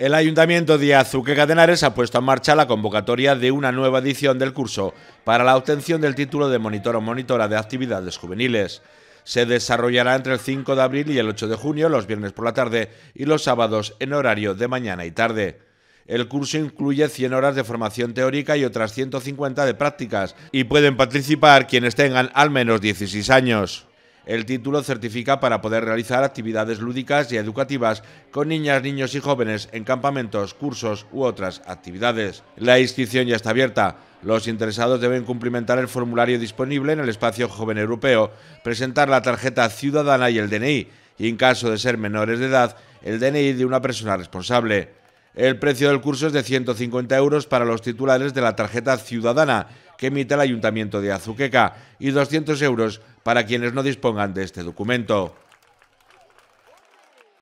El Ayuntamiento de Azuqueca Cadenares ha puesto en marcha la convocatoria de una nueva edición del curso para la obtención del título de monitor o monitora de actividades juveniles. Se desarrollará entre el 5 de abril y el 8 de junio, los viernes por la tarde y los sábados en horario de mañana y tarde. El curso incluye 100 horas de formación teórica y otras 150 de prácticas y pueden participar quienes tengan al menos 16 años. El título certifica para poder realizar actividades lúdicas y educativas con niñas, niños y jóvenes en campamentos, cursos u otras actividades. La inscripción ya está abierta. Los interesados deben cumplimentar el formulario disponible en el espacio joven europeo, presentar la tarjeta ciudadana y el DNI, y en caso de ser menores de edad, el DNI de una persona responsable. El precio del curso es de 150 euros para los titulares de la tarjeta ciudadana que emite el Ayuntamiento de Azuqueca y 200 euros para quienes no dispongan de este documento.